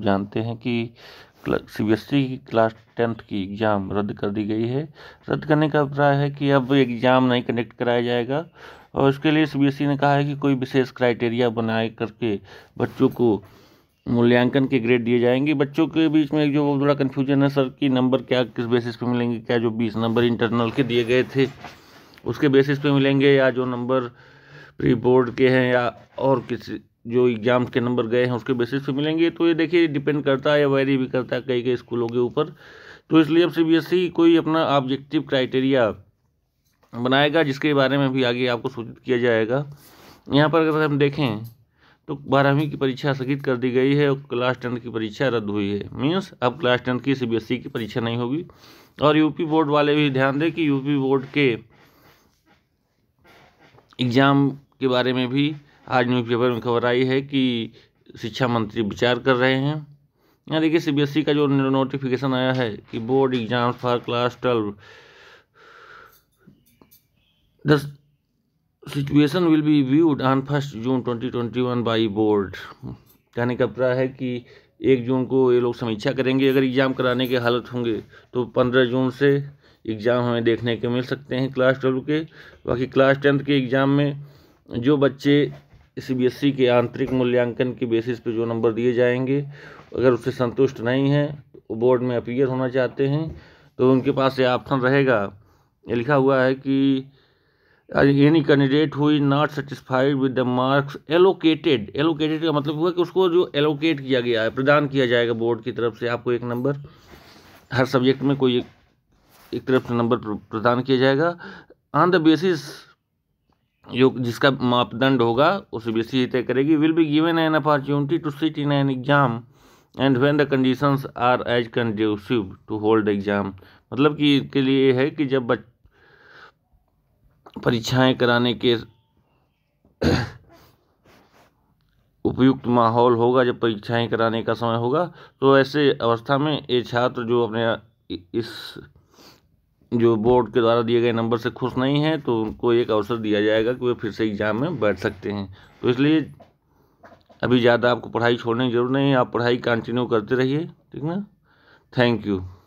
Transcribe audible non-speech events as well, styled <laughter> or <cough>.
आप जानते हैं कि सी बी एस ई की क्लास टेंथ की एग्ज़ाम रद्द कर दी गई है रद्द करने का अभिप्राय है कि अब एग्ज़ाम नहीं कंडक्ट कराया जाएगा और उसके लिए सीबीएसई ने कहा है कि कोई विशेष क्राइटेरिया बनाए करके बच्चों को मूल्यांकन के ग्रेड दिए जाएंगे बच्चों के बीच में जो थोड़ा कन्फ्यूजन है सर कि नंबर क्या किस बेसिस पर मिलेंगे क्या जो बीस नंबर इंटरनल के दिए गए थे उसके बेसिस पे मिलेंगे या जो नंबर प्री बोर्ड के हैं या और किसी जो एग्ज़ाम के नंबर गए हैं उसके बेसिस पे मिलेंगे तो ये देखिए डिपेंड करता है या वेरी भी करता है कई कई स्कूलों के ऊपर तो इसलिए अब सीबीएसई e कोई अपना ऑब्जेक्टिव क्राइटेरिया बनाएगा जिसके बारे में भी आगे आपको सूचित किया जाएगा यहाँ पर अगर हम देखें तो बारहवीं की परीक्षा स्थगित कर दी गई है और क्लास टेन की परीक्षा रद्द हुई है मीन्स अब क्लास टेन की सी e की परीक्षा नहीं होगी और यूपी बोर्ड वाले भी ध्यान दें कि यूपी बोर्ड के एग्ज़ाम के बारे में भी आज न्यूज़पेपर में खबर आई है कि शिक्षा मंत्री विचार कर रहे हैं यहाँ देखिए सीबीएसई e का जो नोटिफिकेशन आया है कि board exam for class twelve दस situation will be viewed on first June twenty twenty one by board कहने का अभिप्राय है कि एक जून को ये लोग समीक्षा करेंगे अगर एग्ज़ाम कराने के हालत होंगे तो पंद्रह जून से एग्ज़ाम हमें देखने के मिल सकते हैं क्लास ट्वेल्व के बाकी क्लास टेंथ के एग्ज़ाम में जो बच्चे सीबीएसई के आंतरिक मूल्यांकन के बेसिस पे जो नंबर दिए जाएंगे अगर उससे संतुष्ट नहीं हैं वो बोर्ड में अपीयर होना चाहते हैं तो उनके पास ये ऑप्शन रहेगा लिखा हुआ है कि any candidate who not satisfied with the marks allocated allocated का मतलब हुआ कि उसको जो एलोकेट किया गया है प्रदान किया जाएगा बोर्ड की तरफ से आपको एक नंबर हर सब्जेक्ट में कोई एक, एक तरफ से नंबर प्रदान किया जाएगा ऑन द बेसिस जो जिसका मापदंड होगा उस बी सी e तय करेगी will be given an opportunity to sit in an exam and when the conditions are as conducive to hold exam मतलब कि इसके लिए ये है कि जब परीक्षाएं कराने के <coughs> उपयुक्त माहौल होगा जब परीक्षाएं कराने का समय होगा तो ऐसे अवस्था में ये छात्र जो अपने इस जो बोर्ड के द्वारा दिए गए नंबर से खुश नहीं हैं तो उनको एक अवसर दिया जाएगा कि वे फिर से एग्ज़ाम में बैठ सकते हैं तो इसलिए अभी ज़्यादा आपको पढ़ाई छोड़ने की जरूरत नहीं है आप पढ़ाई कंटिन्यू करते रहिए ठीक ना थैंक यू